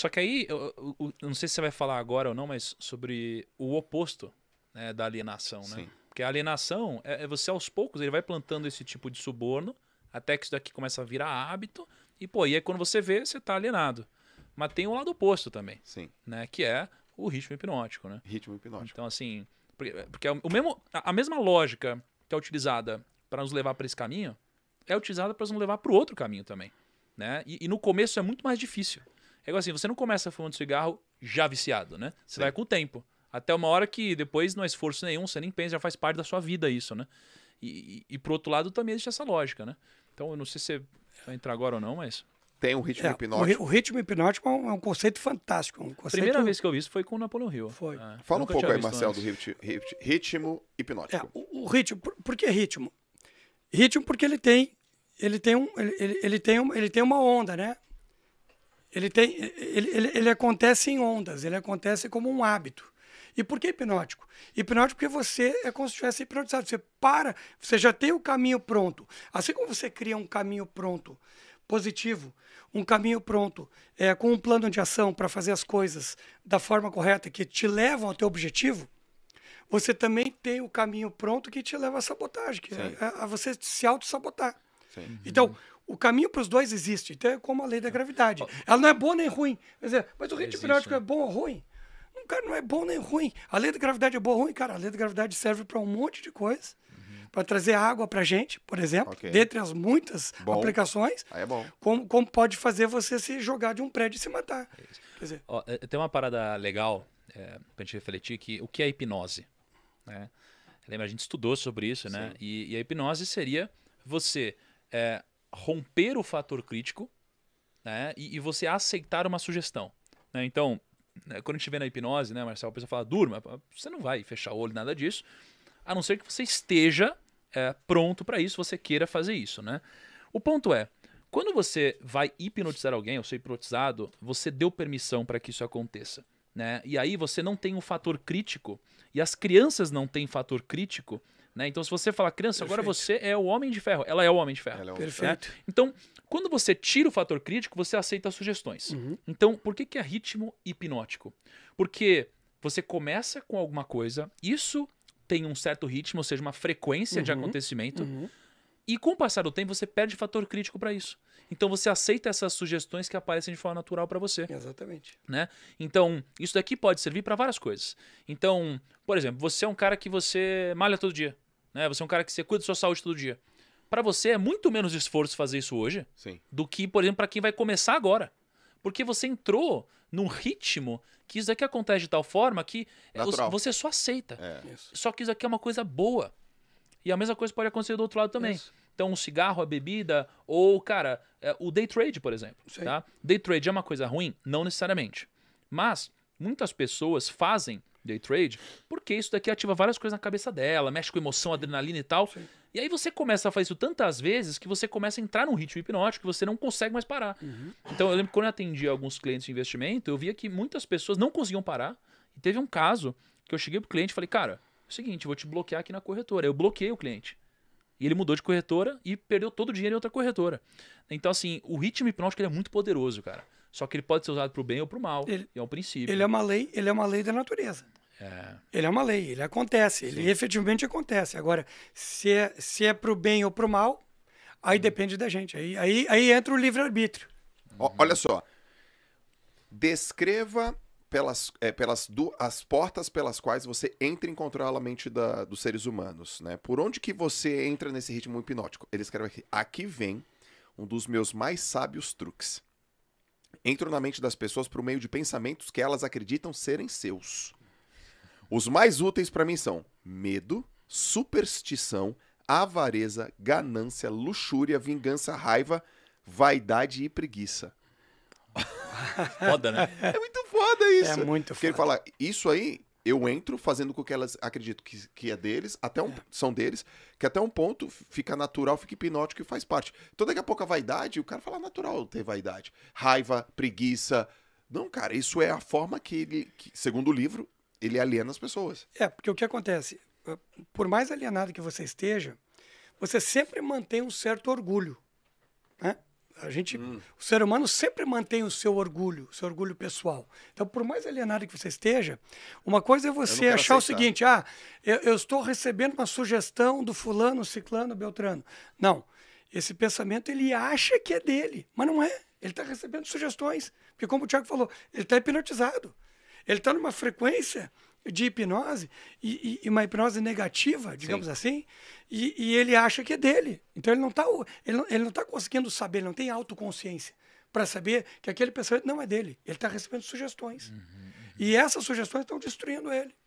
Só que aí, eu, eu, eu, não sei se você vai falar agora ou não, mas sobre o oposto né, da alienação, né? Sim. Porque a alienação é, é, você aos poucos, ele vai plantando esse tipo de suborno, até que isso daqui começa a virar hábito, e pô, e aí quando você vê, você tá alienado. Mas tem o um lado oposto também. Sim. Né, que é o ritmo hipnótico, né? Ritmo hipnótico. Então, assim, porque, porque é o mesmo, a mesma lógica que é utilizada para nos levar para esse caminho é utilizada para nos levar para o outro caminho também. Né? E, e, no começo é muito mais difícil. É igual assim, você não começa fumando cigarro já viciado, né? Você Sim. vai com o tempo. Até uma hora que depois não é esforço nenhum, você nem pensa, já faz parte da sua vida isso, né? E, e, e por outro lado também existe essa lógica, né? Então eu não sei se você vai entrar agora ou não, mas. Tem um ritmo é, hipnótico. O, ritmo hipnótico é um, é um conceito fantástico. É um conceito... Primeira vez que eu vi isso foi com o Napoleão Hill. Foi. É, Fala um pouco aí, Marcelo, antes. do ritmo, ritmo hipnótico. É, o, o, ritmo, por, por que ritmo? Ritmo porque ele tem, ele tem, um, ele, ele, tem um, ele tem uma onda, né? ele, tem, ele, ele, ele acontece em ondas, ele acontece como um hábito. E por que hipnótico? Hipnótico porque você é como se estivesse hipnotizado. Você para, você já tem o caminho pronto. Assim como você cria um caminho pronto positivo, um caminho pronto, é, com um plano de ação para fazer as coisas da forma correta que te levam ao teu objetivo, você também tem o caminho pronto que te leva à sabotagem, que é, é, a você se auto-sabotar. Então, uhum o caminho para os dois existe, então é como a lei da é. gravidade. Ela não é boa nem ruim. dizer, mas o ritmo hipnótico né? é bom ou ruim? Não, cara, não é bom nem ruim. A lei da gravidade é boa ou ruim? Cara, a lei da gravidade serve para um monte de coisa. Uhum. Para trazer água para gente, por exemplo, okay. dentre as muitas bom. aplicações. Aí é bom. Como, como, pode fazer você se jogar de um prédio e se matar. É dizer, eh, tem uma parada legal é, eh, para a gente refletir que o que é hipnose? Né? Lembra, a gente estudou sobre isso, né? E, e, a hipnose seria você... É, romper o fator crítico né, e, e você aceitar uma sugestão. Né? Então, né, quando a gente vê na hipnose, né, Marcelo, a pessoa fala, durma, você não vai fechar o olho, nada disso, a não ser que você esteja é, pronto para isso, você queira fazer isso. Né? O ponto é, quando você vai hipnotizar alguém ou ser hipnotizado, você deu permissão para que isso aconteça. Né? E aí você não tem um fator crítico, e as crianças não têm fator crítico né? Então, se você falar, criança, Perfeito. agora você é o homem de ferro. Ela é o homem de ferro. É né? Perfeito. Né? Então, quando você tira o fator crítico, você aceita sugestões. Uhum. Então, por que, que é ritmo hipnótico? Porque você começa com alguma coisa, isso tem um certo ritmo, ou seja, uma frequência uhum. de acontecimento. Uhum. E com o passar do tempo, você perde fator crítico para isso. Então você aceita essas sugestões que aparecem de forma natural para você. Exatamente. Né? Então, isso daqui pode servir para várias coisas. Então, por exemplo, você é um cara que você malha todo dia né? Você é um cara que você cuida da sua saúde todo dia. Para você é muito menos esforço fazer isso hoje Sim. do que, por exemplo, para quem vai começar agora. Porque você entrou num ritmo que isso aqui acontece de tal forma que Natural. você só aceita. É. Só que isso aqui é uma coisa boa. E a mesma coisa pode acontecer do outro lado também. Isso. Então, o cigarro, a bebida, ou, cara, é, o day trade, por exemplo. Tá? Day trade é uma coisa ruim? Não necessariamente. Mas muitas pessoas fazem day trade, porque isso daqui ativa várias coisas na cabeça dela, mexe com emoção, adrenalina e tal. Sim. E aí você começa a fazer isso tantas vezes que você começa a entrar num ritmo hipnótico que você não consegue mais parar. Uhum. Então eu lembro que quando eu atendia alguns clientes de investimento, eu via que muitas pessoas não conseguiam parar. E teve um caso que eu cheguei pro cliente e falei, cara, é o seguinte, vou te bloquear aqui na corretora. Eu bloqueei o cliente. E ele mudou de corretora e perdeu todo o dinheiro em outra corretora. Então, assim, o ritmo hipnótico é muito poderoso, cara. Só que ele pode ser usado para o bem ou para o mal. Ele, é um princípio. Ele é uma lei, ele é uma lei da natureza. É. Ele é uma lei, ele acontece, ele Sim. efetivamente acontece. Agora, se é, se é para o bem ou para o mal, aí hum. depende da gente. Aí, aí, aí entra o livre-arbítrio. Olha só. Descreva pelas, é, pelas do, as portas pelas quais você entra em controlar a mente da, dos seres humanos, né? Por onde que você entra nesse ritmo hipnótico? Ele escreve aqui, aqui vem um dos meus mais sábios truques. Entro na mente das pessoas por meio de pensamentos que elas acreditam serem seus. Os mais úteis para mim são medo, superstição, avareza, ganância, luxúria, vingança, raiva, vaidade e preguiça. foda, né? É muito foda isso. É muito foda. Porque ele fala, isso aí eu entro fazendo com que elas acredito que, que é deles, até um, é. são deles, que até um ponto fica natural, fica hipnótico e faz parte. Então daqui a pouco a vaidade, o cara fala é natural ter vaidade. Raiva, preguiça. Não, cara, isso é a forma que ele, que, segundo o livro, ele aliena as pessoas. É, porque o que acontece, ah, por mais alienado que você esteja, você sempre mantém um certo orgulho, né? A gente, hum. o ser humano sempre mantém o seu orgulho, o seu orgulho pessoal. Então, por mais alienado que você esteja, uma coisa é você achar aceitar. o seguinte: ah, eu, eu, estou recebendo uma sugestão do fulano, ciclano, beltrano. Não. Esse pensamento ele acha que é dele, mas não é. Ele está recebendo sugestões. Porque, como o Tiago falou, ele está hipnotizado. Ele está numa frequência de hipnose, e, e uma hipnose negativa, digamos Sim. assim, e, e, ele acha que é dele. Então ele não está ele não, ele não tá conseguindo saber, ele não tem autoconsciência para saber que aquele pensamento não é dele. Ele está recebendo sugestões. Uhum, uhum. E essas sugestões estão destruindo ele.